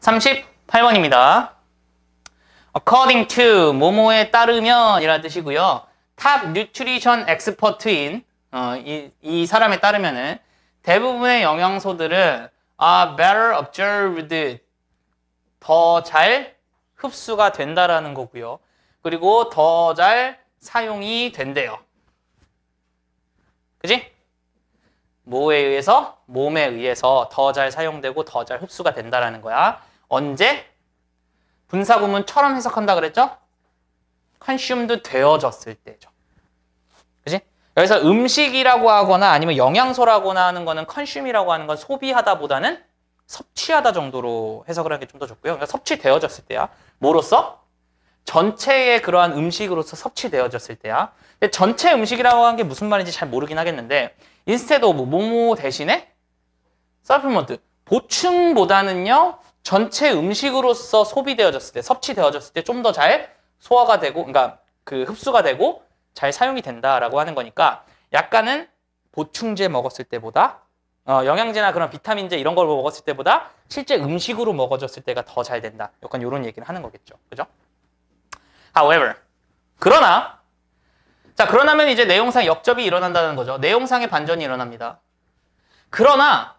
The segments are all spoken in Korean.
38번입니다. According to 모모에 따르면 이라 는 뜻이고요. Top t n u r i 뉴트리션 엑스퍼트인 어, 이, 이 사람에 따르면은 대부분의 영양소들은 are 아, better observed 더 잘 흡수가 된다라는 거고요. 그리고 더 잘 사용이 된대요. 그지? 뭐에 의해서? 몸에 의해서 더 잘 사용되고 더 잘 흡수가 된다라는 거야. 언제? 분사구문처럼 해석한다 그랬죠? 컨슘도 되어졌을 때죠. 그지? 여기서 음식이라고 하거나 아니면 영양소라고 하는 거는 컨슘이라고 하는 건 소비하다보다는 섭취하다 정도로 해석을 하는 게 좀 더 좋고요. 그러니까 섭취되어졌을 때야. 뭐로써? 전체의 그러한 음식으로서 섭취되어졌을 때야. 근데 전체 음식이라고 하는 게 무슨 말인지 잘 모르긴 하겠는데 인스테도 뭐뭐 대신에 서플먼트 보충보다는요 전체 음식으로서 소비되어졌을 때, 섭취되어졌을 때 좀 더 잘 소화가 되고, 그러니까 그 흡수가 되고 잘 사용이 된다라고 하는 거니까 약간은 보충제 먹었을 때보다 어, 영양제나 그런 비타민제 이런 걸 먹었을 때보다 실제 음식으로 먹어졌을 때가 더 잘 된다. 약간 이런 얘기를 하는 거겠죠. 그죠? However, 그러나 자 그러나면 이제 내용상 역접이 일어난다는 거죠. 내용상의 반전이 일어납니다. 그러나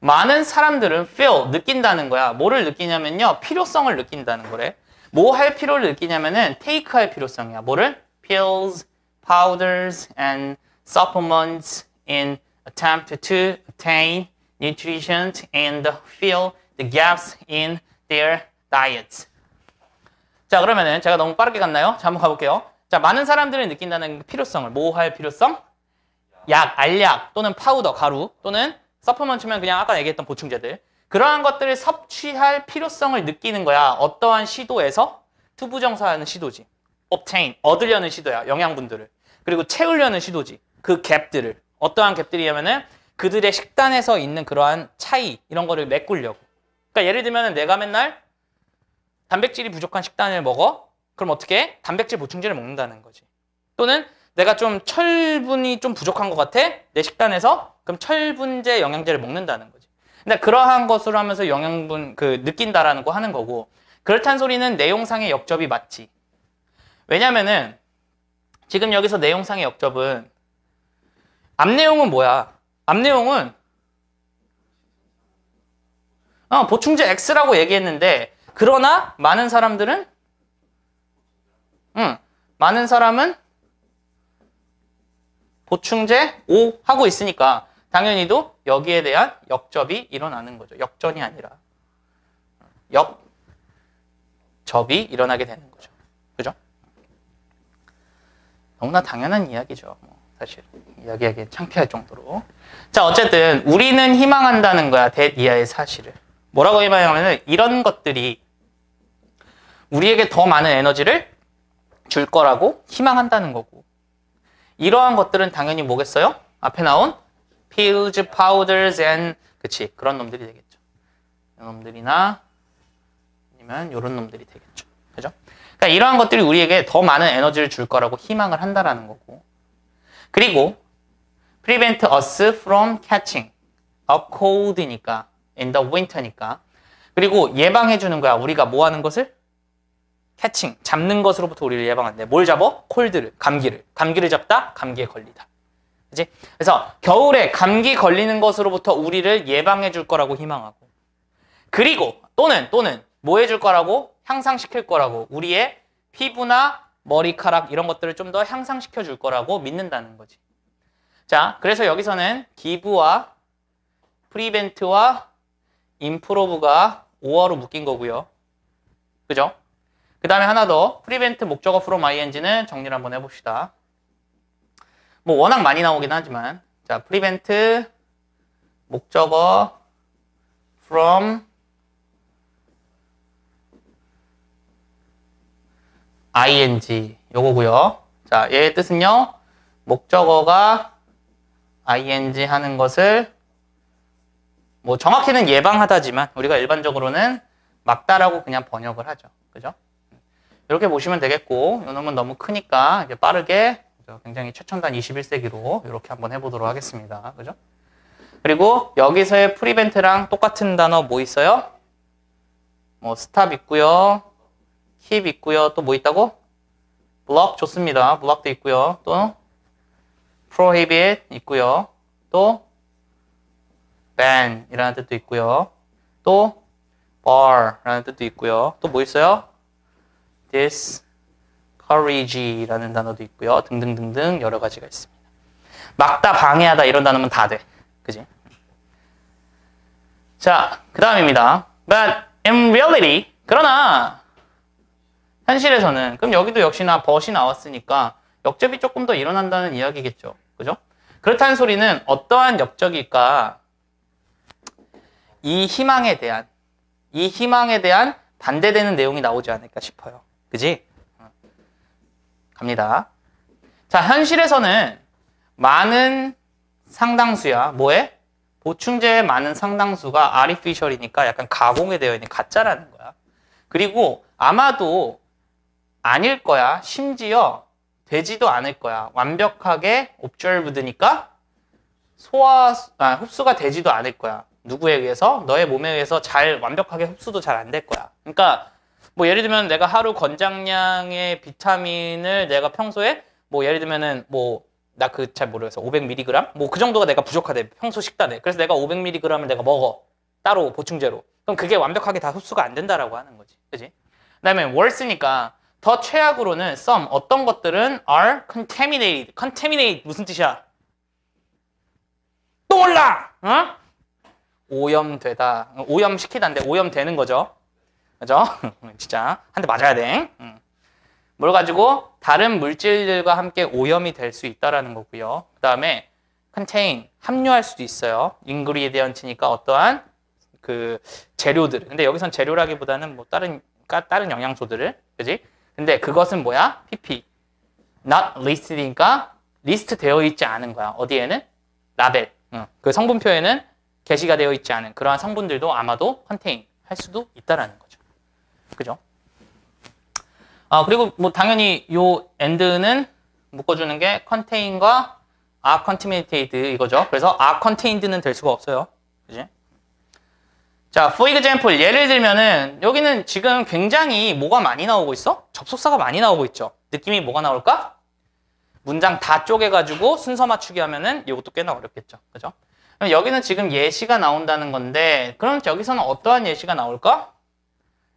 많은 사람들은 feel, 느낀다는 거야. 뭐를 느끼냐면요. 필요성을 느낀다는 거래. 뭐 할 필요를 느끼냐면은 take 할 필요성이야. 뭐를? pills, powders, and supplements in attempt to attain nutrition and fill the gaps in their diets. 자, 그러면은 제가 너무 빠르게 갔나요? 자, 한번 가볼게요. 자, 많은 사람들이 느낀다는 필요성을, 뭐 할 필요성? 약, 알약, 또는 파우더, 가루, 또는 서프만 치면 그냥 아까 얘기했던 보충제들. 그러한 것들을 섭취할 필요성을 느끼는 거야. 어떠한 시도에서 투부정사하는 시도지. obtain, 얻으려는 시도야. 영양분들을. 그리고 채우려는 시도지. 그 갭들을. 어떠한 갭들이냐면은 그들의 식단에서 있는 그러한 차이 이런 거를 메꾸려고. 그러니까 예를 들면 내가 맨날 단백질이 부족한 식단을 먹어. 그럼 어떻게 해? 단백질 보충제를 먹는다는 거지. 또는 내가 좀 철분이 좀 부족한 것 같아? 내 식단에서? 그럼 철분제 영양제를 먹는다는 거지. 근데 그러한 것으로 하면서 영양분 그 느낀다라는 거 하는 거고 그렇단 소리는 내용상의 역접이 맞지. 왜냐면은 지금 여기서 내용상의 역접은 앞 내용은 뭐야? 앞 내용은 어, 보충제 X라고 얘기했는데 그러나 많은 사람들은 응, 많은 사람은 보충제 5 하고 있으니까 당연히도 여기에 대한 역접이 일어나는 거죠. 역전이 아니라 역접이 일어나게 되는 거죠. 그죠? 너무나 당연한 이야기죠. 뭐. 사실 이야기하기 창피할 정도로. 자 어쨌든 우리는 희망한다는 거야. 대디아의 사실을. 뭐라고 희망하냐면 이런 것들이 우리에게 더 많은 에너지를 줄 거라고 희망한다는 거고 이러한 것들은 당연히 뭐겠어요? 앞에 나온 pills, powders, and 그치 그런 놈들이 되겠죠. 이런 놈들이나 아니면 이런 놈들이 되겠죠. 그죠? 그러니까 이러한 것들이 우리에게 더 많은 에너지를 줄 거라고 희망을 한다라는 거고. 그리고 prevent us from catching a cold니까 in the winter니까. 그리고 예방해 주는 거야. 우리가 뭐 하는 것을? 캐칭, 잡는 것으로부터 우리를 예방하는데 뭘 잡어? 콜드를, 감기를. 감기를 잡다, 감기에 걸리다. 그지 그래서 겨울에 감기 걸리는 것으로부터 우리를 예방해 줄 거라고 희망하고 그리고 또는 또는 뭐 해줄 거라고 향상시킬 거라고 우리의 피부나 머리카락 이런 것들을 좀 더 향상시켜 줄 거라고 믿는다는 거지. 자, 그래서 여기서는 기부와 프리벤트와 인프로브가 오화로 묶인 거고요. 그죠? 그 다음에 하나 더 프리벤트 목적어 프 r o m ing는 정리를 한번 해봅시다. 뭐 워낙 많이 나오긴 하지만 자 p r e v 목적어 from ing 요거고요. 자, 얘의 뜻은요. 목적어가 ing 하는 것을 뭐 정확히는 예방하다지만 우리가 일반적으로는 막다라고 그냥 번역을 하죠. 그죠? 이렇게 보시면 되겠고 이 놈은 너무 크니까 빠르게 굉장히 최첨단 21세기로 이렇게 한번 해보도록 하겠습니다. 그죠? 그리고 여기서의 프리벤트랑 똑같은 단어 뭐 있어요? 뭐 스탑 있고요. 킵 있고요. 또 뭐 있다고? 블럭 좋습니다. 블럭도 있고요. 또프로 o h i b 있고요. 또 b 이라는 뜻도 있고요. 또 bar라는 뜻도 있고요. 또 뭐 있어요? this, courage라는 단어도 있고요. 등등등등 여러 가지가 있습니다. 막다, 방해하다 이런 단어면 다 돼. 그지? 자, 그 다음입니다. But in reality, 그러나 현실에서는 그럼 여기도 역시나 벗이 나왔으니까 역접이 조금 더 일어난다는 이야기겠죠. 그죠? 그렇다는 소리는 어떠한 역적일까? 이 희망에 대한 이 희망에 대한 반대되는 내용이 나오지 않을까 싶어요. 그지? 갑니다. 자, 현실에서는 많은 상당수야 뭐해 보충제의 많은 상당수가 아리피셜이니까 약간 가공이 되어 있는 가짜라는 거야. 그리고 아마도 아닐 거야. 심지어 되지도 않을 거야. 완벽하게 옵절부드니까 소화 아, 흡수가 되지도 않을 거야. 누구에 의해서? 너의 몸에 의해서 잘 완벽하게 흡수도 잘 안 될 거야. 그러니까 뭐 예를 들면 내가 하루 권장량의 비타민을 내가 평소에 뭐 예를 들면은 뭐 나 그 잘 모르겠어 500mg 뭐 그 정도가 내가 부족하대 평소 식단에 그래서 내가 500mg을 내가 먹어 따로 보충제로 그럼 그게 완벽하게 다 흡수가 안 된다라고 하는 거지 그지 그다음에 worse니까 더 최악으로는 some 어떤 것들은 are contaminated contaminate 무슨 뜻이야 또 올라 어? 오염되다 오염시키다인데 오염되는 거죠 그죠? 진짜 한 대 맞아야 돼. 뭘 가지고 다른 물질들과 함께 오염이 될 수 있다라는 거고요. 그 다음에 컨테인 합류할 수도 있어요. 인그리디언트니까 어떠한 그 재료들. 근데 여기선 재료라기보다는 뭐 다른 다른 영양소들을 그지? 근데 그것은 뭐야? PP. not listed니까 리스트 되어 있지 않은 거야. 어디에는 라벨. 응. 그 성분표에는 게시가 되어 있지 않은 그러한 성분들도 아마도 컨테인 할 수도 있다라는 거죠. 그죠? 아, 그리고 뭐 당연히 요 end는 묶어주는 게 contain과 are contaminated 이거죠. 그래서 are contained는 될 수가 없어요. 그지? 자, for example 예를 들면은 여기는 지금 굉장히 뭐가 많이 나오고 있어? 접속사가 많이 나오고 있죠. 느낌이 뭐가 나올까? 문장 다 쪼개가지고 순서 맞추기 하면은 이것도 꽤나 어렵겠죠. 그죠? 여기는 지금 예시가 나온다는 건데 그럼 여기서는 어떠한 예시가 나올까?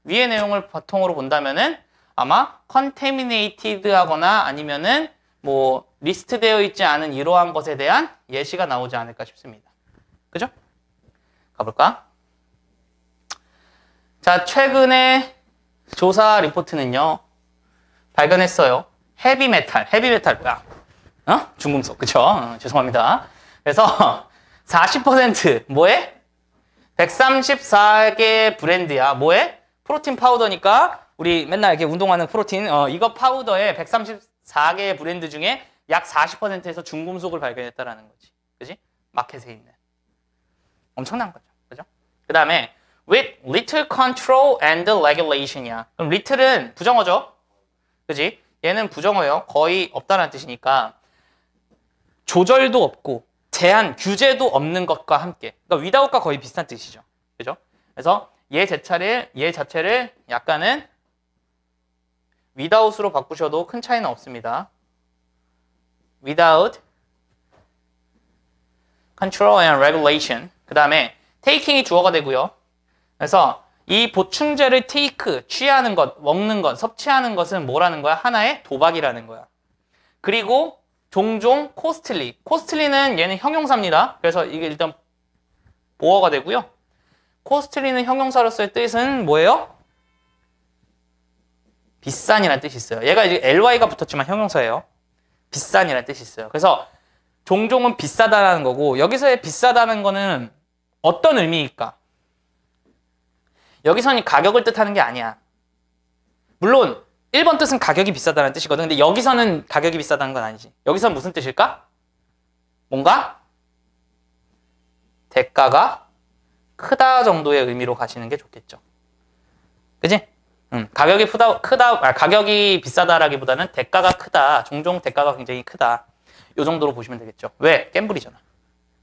위의 내용을 바통으로 본다면은 아마 컨테미네이티드 하거나 아니면은 뭐 리스트되어 있지 않은 이러한 것에 대한 예시가 나오지 않을까 싶습니다. 그죠? 가볼까? 자, 최근에 조사 리포트는요. 발견했어요. 헤비메탈, 헤비메탈 뭐야? 어? 중금속, 그쵸? 어, 죄송합니다. 그래서 40% 뭐에? 134개 브랜드야. 뭐에? 프로틴 파우더니까 우리 맨날 이렇게 운동하는 프로틴 어, 이거 파우더에 134개의 브랜드 중에 약 40%에서 중금속을 발견했다라는 거지. 그지? 마켓에 있는. 엄청난 거죠. 그죠? 그 다음에 with little control and regulation이야. 그럼 little은 부정어죠. 그지? 얘는 부정어예요. 거의 없다는 뜻이니까 조절도 없고 제한, 규제도 없는 것과 함께. 그러니까 without과 거의 비슷한 뜻이죠. 그죠? 그래서 얘 자체를 얘 자체를 약간은 without으로 바꾸셔도 큰 차이는 없습니다. without control and regulation. 그 다음에 taking이 주어가 되고요. 그래서 이 보충제를 take, 취하는 것, 먹는 것, 섭취하는 것은 뭐라는 거야? 하나의 도박이라는 거야. 그리고 종종 costly. costly는 얘는 형용사입니다. 그래서 이게 일단 보어가 되고요. 코스트리는 형용사로서의 뜻은 뭐예요? 비싼이라는 뜻이 있어요. 얘가 이제 ly가 붙었지만 형용사예요. 비싼이라는 뜻이 있어요. 그래서 종종은 비싸다라는 거고 여기서의 비싸다는 거는 어떤 의미일까? 여기서는 가격을 뜻하는 게 아니야. 물론 1번 뜻은 가격이 비싸다는 뜻이거든. 근데 여기서는 가격이 비싸다는 건 아니지. 여기서는 무슨 뜻일까? 뭔가 대가가 크다 정도의 의미로 가시는 게 좋겠죠. 그지? 음, 가격이 크다, 크다 아, 가격이 비싸다라기보다는 대가가 크다. 종종 대가가 굉장히 크다. 이 정도로 보시면 되겠죠. 왜? 갬블이잖아.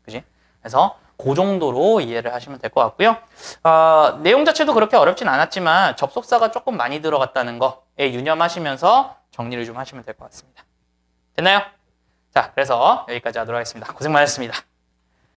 그지? 그래서 그 정도로 이해를 하시면 될 것 같고요. 어, 내용 자체도 그렇게 어렵진 않았지만 접속사가 조금 많이 들어갔다는 거에 유념하시면서 정리를 좀 하시면 될 것 같습니다. 됐나요? 자, 그래서 여기까지 하도록 하겠습니다. 고생 많으셨습니다.